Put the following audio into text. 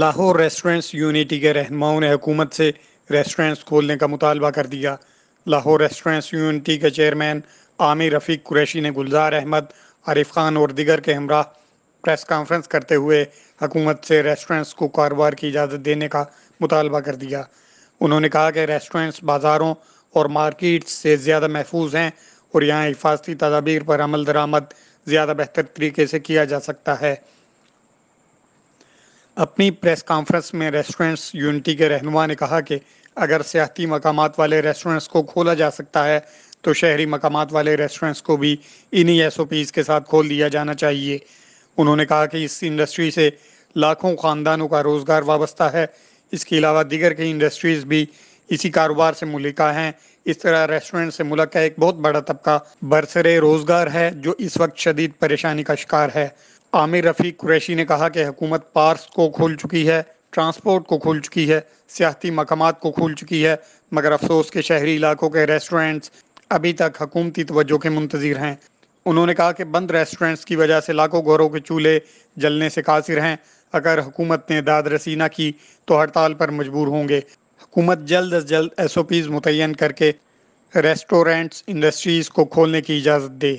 Lahore restaurants unity के रहनुमाओं ने हुकूमत से रेस्टोरेंट्स खोलने का मुतालबा कर दिया लाहौर रेस्टोरेंट्स यूनिटी के चेयरमैन आमिर रफ़ीक कुरैशी ने गुलजार अहमद आरिफ खान और दिगर के हमरा प्रेस कॉन्फ्रेंस करते हुए हुकूमत से रेस्टोरेंट्स को कारोबार की इजाज़त देने का मुतालबा कर दिया उन्होंने कहा कि रेस्टोरेंट्स बाज़ारों और मार्केट से ज़्यादा महफूज हैं और यहाँ हिफाजती तदाबीर पर अमल दरामद ज़्यादा बेहतर तरीके से किया जा सकता है अपनी प्रेस कॉन्फ्रेंस में रेस्टोरेंट्स यूनिटी के रहनुमा ने कहा कि अगर सियाती मकाम वाले रेस्टोरेंट्स को खोला जा सकता है तो शहरी मकाम वाले रेस्टोरेंट्स को भी इन्हीं एस ओ पीज़ के साथ खोल दिया जाना चाहिए उन्होंने कहा कि इस इंडस्ट्री से लाखों खानदानों का रोज़गार वाबस्ता है इसके अलावा दीगर कई इंडस्ट्रीज़ भी इसी कारोबार से मुलिका हैं इस तरह रेस्टोरेंट से मुलक का एक बहुत बड़ा तबका बरसरे रोजगार है जो इस वक्त शदीद परेशानी का शिकार है आमिर रफीक कुरैशी ने कहा कि हुकूमत पार्स को खोल चुकी है ट्रांसपोर्ट को खोल चुकी है सियाती मकाम को खोल चुकी है मगर अफसोस के शहरी इलाकों के रेस्टोरेंट्स अभी तक हकूमती तवज्जो के मुंतजर हैं उन्होंने कहा कि बंद रेस्टोरेंट्स की वजह से लाखों घरों के चूल्हे जलने से कासिर हैं अगर हुकूमत ने दाद रसी ना की तो हड़ताल पर मजबूर होंगे हुकूमत जल्द अज जल्द एस ओ पीज़ मुतन करके रेस्टोरेंट्स इंडस्ट्रीज़ को खोलने की इजाज़त दे